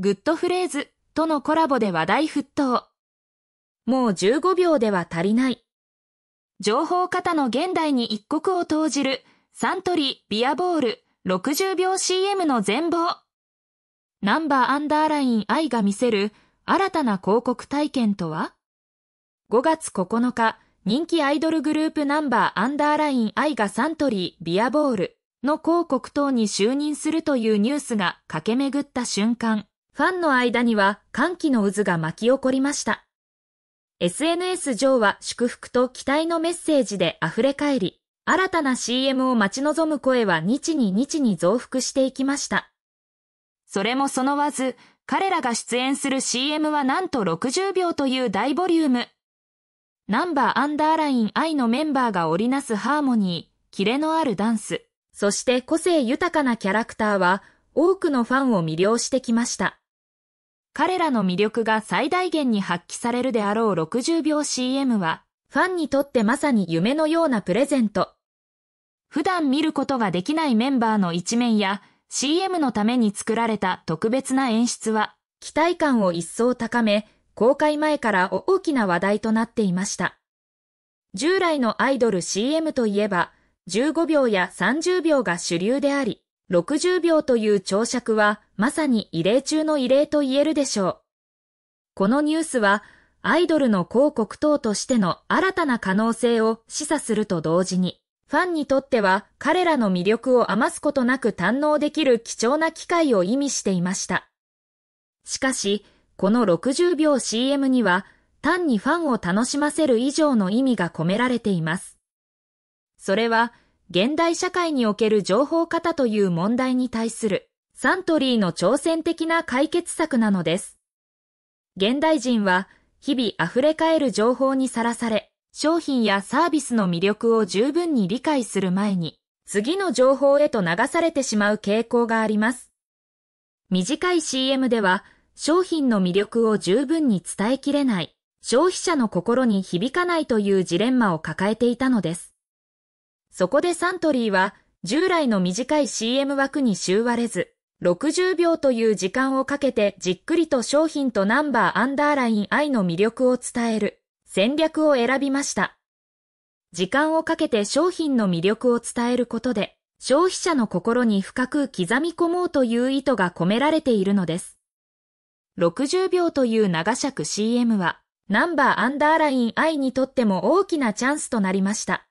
グッドフレーズとのコラボで話題沸騰。もう15秒では足りない。情報型の現代に一刻を投じるサントリービアボール60秒 CM の全貌。ナンバーアンダーライン愛が見せる新たな広告体験とは ?5 月9日、人気アイドルグループナンバーアンダーライン愛がサントリービアボールの広告等に就任するというニュースが駆け巡った瞬間、ファンの間には歓喜の渦が巻き起こりました。SNS 上は祝福と期待のメッセージで溢れ返り、新たな CM を待ち望む声は日に日に増幅していきました。それもそのわず、彼らが出演する CM はなんと60秒という大ボリューム。ナンバーアンダーライン愛のメンバーが織りなすハーモニー、キレのあるダンス、そして個性豊かなキャラクターは多くのファンを魅了してきました。彼らの魅力が最大限に発揮されるであろう60秒 CM は、ファンにとってまさに夢のようなプレゼント。普段見ることができないメンバーの一面や、CM のために作られた特別な演出は、期待感を一層高め、公開前から大きな話題となっていました。従来のアイドル CM といえば、15秒や30秒が主流であり、60秒という長尺はまさに異例中の異例と言えるでしょう。このニュースは、アイドルの広告等としての新たな可能性を示唆すると同時に、ファンにとっては彼らの魅力を余すことなく堪能できる貴重な機会を意味していました。しかし、この60秒 CM には、単にファンを楽しませる以上の意味が込められています。それは、現代社会における情報型という問題に対するサントリーの挑戦的な解決策なのです。現代人は日々溢れかえる情報にさらされ、商品やサービスの魅力を十分に理解する前に、次の情報へと流されてしまう傾向があります。短い CM では、商品の魅力を十分に伝えきれない、消費者の心に響かないというジレンマを抱えていたのです。そこでサントリーは、従来の短い CM 枠に収割れず、60秒という時間をかけてじっくりと商品とナンバーアンダーライン I の魅力を伝える戦略を選びました。時間をかけて商品の魅力を伝えることで消費者の心に深く刻み込もうという意図が込められているのです。60秒という長尺 CM はナンバーアンダーライン I にとっても大きなチャンスとなりました。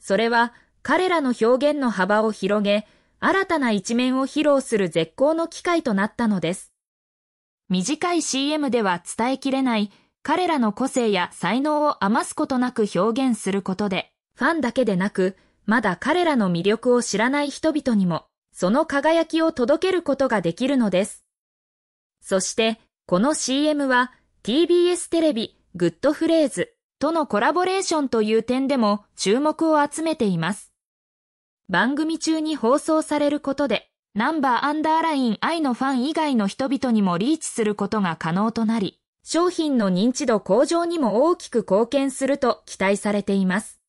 それは彼らの表現の幅を広げ、新たな一面を披露する絶好の機会となったのです。短い CM では伝えきれない彼らの個性や才能を余すことなく表現することで、ファンだけでなく、まだ彼らの魅力を知らない人々にも、その輝きを届けることができるのです。そして、この CM は TBS テレビグッドフレーズとのコラボレーションという点でも注目を集めています。番組中に放送されることで、ナンバーアンダーライン愛のファン以外の人々にもリーチすることが可能となり、商品の認知度向上にも大きく貢献すると期待されています。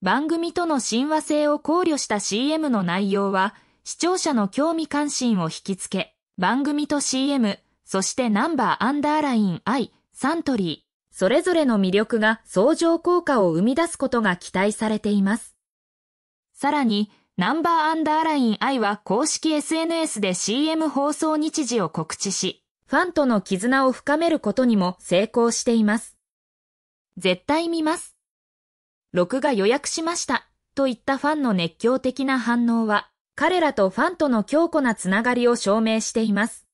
番組との親和性を考慮した CM の内容は、視聴者の興味関心を引きつけ、番組と CM、そしてナンバーアンダーライン愛、サントリー、それぞれの魅力が相乗効果を生み出すことが期待されています。さらに、ナンバーアンダーライン I は公式 SNS で CM 放送日時を告知し、ファンとの絆を深めることにも成功しています。絶対見ます。録画予約しました、といったファンの熱狂的な反応は、彼らとファンとの強固なつながりを証明しています。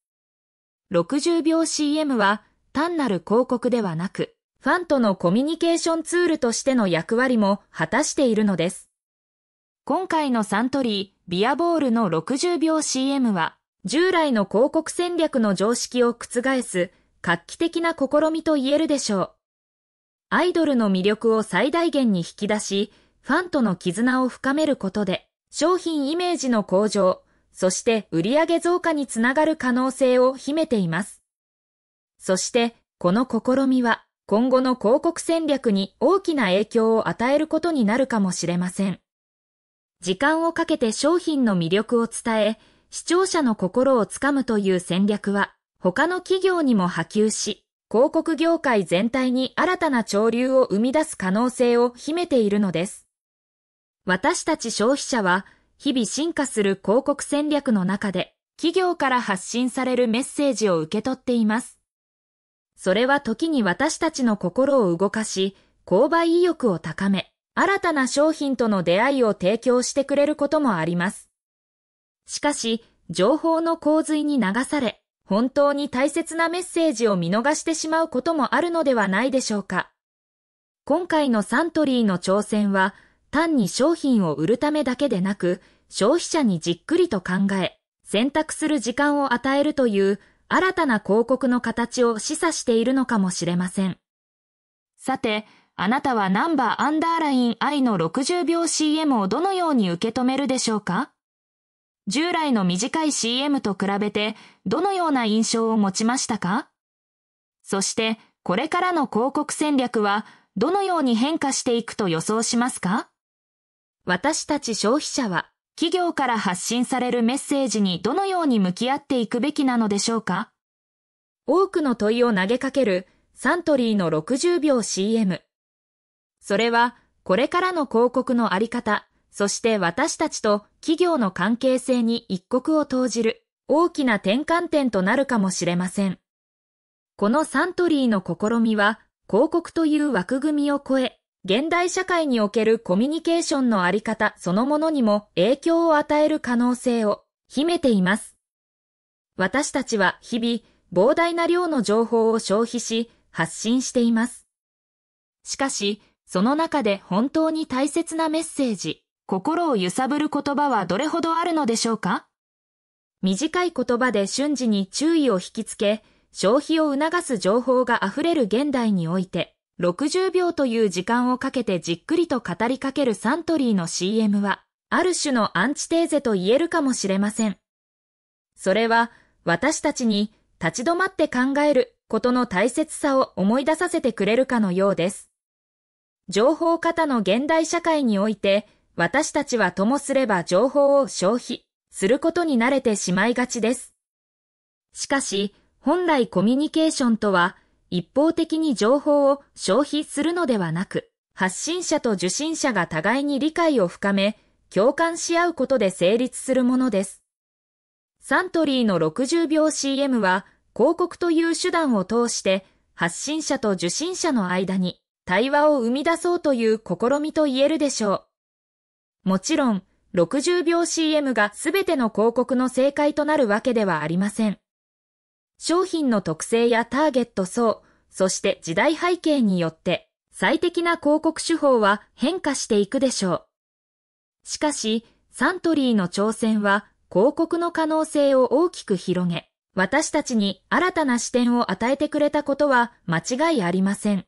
60秒 CM は単なる広告ではなく、ファンとのコミュニケーションツールとしての役割も果たしているのです。今回のサントリービアボールの60秒 CM は従来の広告戦略の常識を覆す画期的な試みと言えるでしょう。アイドルの魅力を最大限に引き出し、ファンとの絆を深めることで、商品イメージの向上、そして売上増加につながる可能性を秘めています。そして、この試みは今後の広告戦略に大きな影響を与えることになるかもしれません。時間をかけて商品の魅力を伝え、視聴者の心をつかむという戦略は、他の企業にも波及し、広告業界全体に新たな潮流を生み出す可能性を秘めているのです。私たち消費者は、日々進化する広告戦略の中で、企業から発信されるメッセージを受け取っています。それは時に私たちの心を動かし、購買意欲を高め、新たな商品との出会いを提供してくれることもあります。しかし、情報の洪水に流され、本当に大切なメッセージを見逃してしまうこともあるのではないでしょうか。今回のサントリーの挑戦は、単に商品を売るためだけでなく、消費者にじっくりと考え、選択する時間を与えるという新たな広告の形を示唆しているのかもしれません。さて、あなたはナンバーアンダーライン I の60秒 CM をどのように受け止めるでしょうか従来の短い CM と比べてどのような印象を持ちましたかそしてこれからの広告戦略はどのように変化していくと予想しますか私たち消費者は企業から発信されるメッセージにどのように向き合っていくべきなのでしょうか多くの問いを投げかけるサントリーの60秒 CM。それは、これからの広告のあり方、そして私たちと企業の関係性に一刻を投じる大きな転換点となるかもしれません。このサントリーの試みは、広告という枠組みを超え、現代社会におけるコミュニケーションのあり方そのものにも影響を与える可能性を秘めています。私たちは日々、膨大な量の情報を消費し、発信しています。しかし、その中で本当に大切なメッセージ、心を揺さぶる言葉はどれほどあるのでしょうか短い言葉で瞬時に注意を引きつけ、消費を促す情報が溢れる現代において、60秒という時間をかけてじっくりと語りかけるサントリーの CM は、ある種のアンチテーゼと言えるかもしれません。それは、私たちに立ち止まって考えることの大切さを思い出させてくれるかのようです。情報過多の現代社会において、私たちはともすれば情報を消費することに慣れてしまいがちです。しかし、本来コミュニケーションとは、一方的に情報を消費するのではなく、発信者と受信者が互いに理解を深め、共感し合うことで成立するものです。サントリーの60秒 CM は、広告という手段を通して、発信者と受信者の間に対話を生み出そうという試みと言えるでしょう。もちろん、60秒 CM が全ての広告の正解となるわけではありません。商品の特性やターゲット層、そして時代背景によって、最適な広告手法は変化していくでしょう。しかし、サントリーの挑戦は広告の可能性を大きく広げ、私たちに新たな視点を与えてくれたことは間違いありません。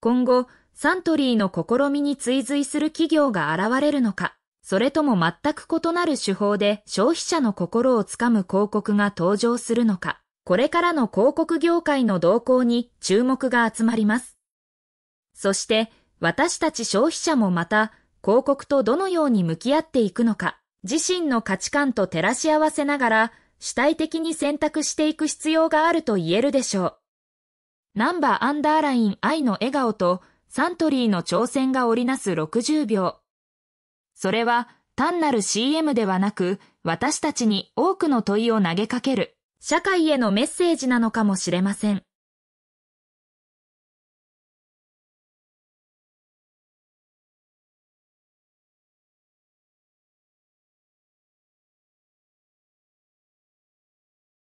今後、サントリーの試みに追随する企業が現れるのか、それとも全く異なる手法で消費者の心をつかむ広告が登場するのか、これからの広告業界の動向に注目が集まります。そして、私たち消費者もまた、広告とどのように向き合っていくのか、自身の価値観と照らし合わせながら、主体的に選択していく必要があると言えるでしょう。ナンバーアンダーライン愛の笑顔とサントリーの挑戦が織りなす60秒。それは単なる CM ではなく、私たちに多くの問いを投げかける、社会へのメッセージなのかもしれません。